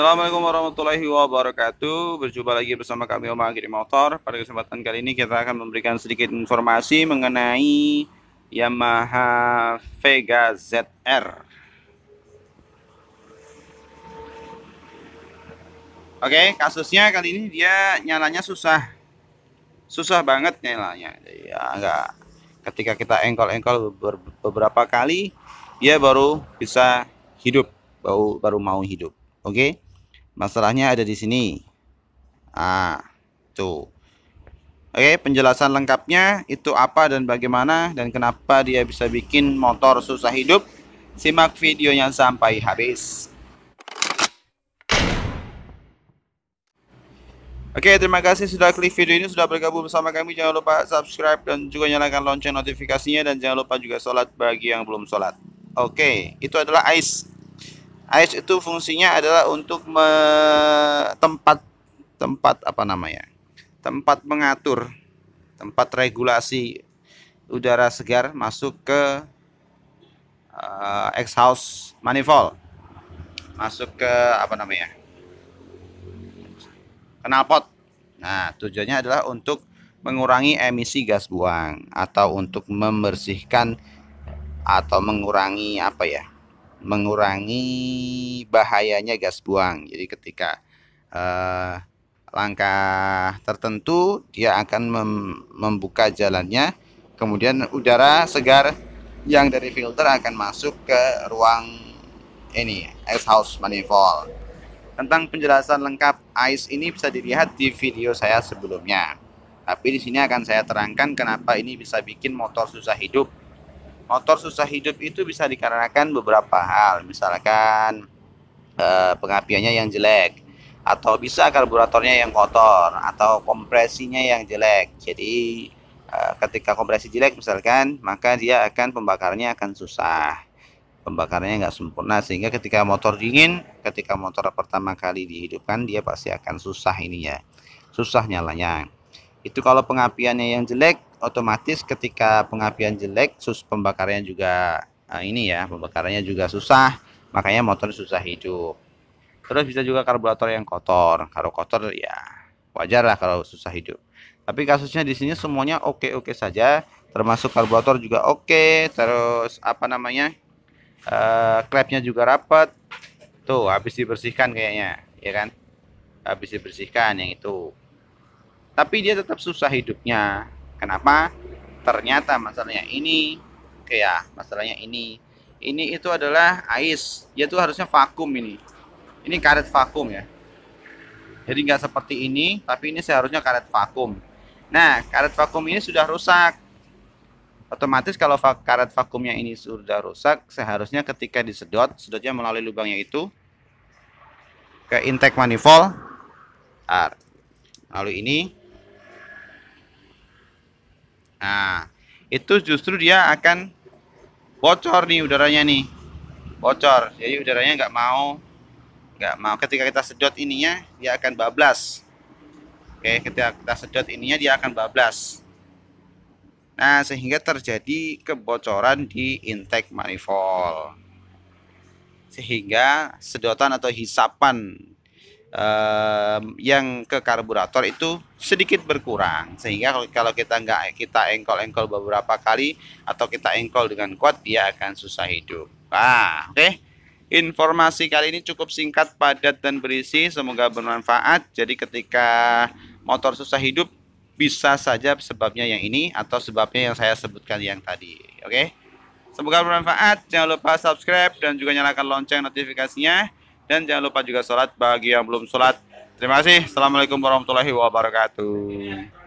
Assalamualaikum warahmatullahi wabarakatuh. Berjumpa lagi bersama kami Om Agri Motor. Pada kesempatan kali ini kita akan memberikan sedikit informasi mengenai Yamaha Vega ZR. Oke, kasusnya kali ini dia nyalanya susah. Susah banget nyalanya. Ya enggak. ketika kita engkol-engkol beberapa kali dia baru bisa hidup, baru baru mau hidup. Oke. Okay? Masalahnya ada di sini. Ah, tuh. Oke, penjelasan lengkapnya itu apa dan bagaimana dan kenapa dia bisa bikin motor susah hidup. Simak videonya sampai habis. Oke, terima kasih sudah klik video ini, sudah bergabung bersama kami. Jangan lupa subscribe dan juga nyalakan lonceng notifikasinya dan jangan lupa juga sholat bagi yang belum sholat. Oke, itu adalah ice AS itu fungsinya adalah untuk me tempat tempat apa namanya? Tempat mengatur, tempat regulasi udara segar masuk ke uh, exhaust manifold. Masuk ke apa namanya? Knalpot. Nah, tujuannya adalah untuk mengurangi emisi gas buang atau untuk membersihkan atau mengurangi apa ya? mengurangi bahayanya gas buang. Jadi ketika eh, langkah tertentu dia akan mem membuka jalannya, kemudian udara segar yang dari filter akan masuk ke ruang ini exhaust manifold. Tentang penjelasan lengkap ice ini bisa dilihat di video saya sebelumnya. Tapi di sini akan saya terangkan kenapa ini bisa bikin motor susah hidup motor susah hidup itu bisa dikarenakan beberapa hal, misalkan e, pengapiannya yang jelek, atau bisa karburatornya yang kotor, atau kompresinya yang jelek. Jadi e, ketika kompresi jelek misalkan, maka dia akan pembakarannya akan susah, pembakarannya nggak sempurna sehingga ketika motor dingin, ketika motor pertama kali dihidupkan dia pasti akan susah ininya, susah nyalanya. Itu kalau pengapiannya yang jelek otomatis ketika pengapian jelek sus pembakarannya juga uh, ini ya pembakarannya juga susah makanya motor susah hidup terus bisa juga karburator yang kotor kalau kotor ya wajar lah kalau susah hidup tapi kasusnya di sini semuanya oke oke saja termasuk karburator juga oke terus apa namanya uh, eh, klepnya juga rapat tuh habis dibersihkan kayaknya ya kan habis dibersihkan yang itu tapi dia tetap susah hidupnya Kenapa? Ternyata masalahnya ini, kayak masalahnya ini, ini itu adalah ais. Dia tuh harusnya vakum ini. Ini karet vakum ya. Jadi nggak seperti ini, tapi ini seharusnya karet vakum. Nah, karet vakum ini sudah rusak. Otomatis kalau va karet vakumnya ini sudah rusak, seharusnya ketika disedot, sedotnya melalui lubangnya itu ke intake manifold. Lalu ini Nah, itu justru dia akan bocor nih udaranya nih. Bocor. Jadi udaranya nggak mau nggak mau ketika kita sedot ininya dia akan bablas. Oke, ketika kita sedot ininya dia akan bablas. Nah, sehingga terjadi kebocoran di intake manifold. Sehingga sedotan atau hisapan eh, yang ke karburator itu sedikit berkurang sehingga kalau kita nggak kita engkol-engkol beberapa kali atau kita engkol dengan kuat dia akan susah hidup. Ah, oke. Okay. Informasi kali ini cukup singkat, padat dan berisi, semoga bermanfaat. Jadi ketika motor susah hidup bisa saja sebabnya yang ini atau sebabnya yang saya sebutkan yang tadi. Oke. Okay? Semoga bermanfaat. Jangan lupa subscribe dan juga nyalakan lonceng notifikasinya dan jangan lupa juga sholat bagi yang belum sholat. Terima kasih. Assalamualaikum warahmatullahi wabarakatuh.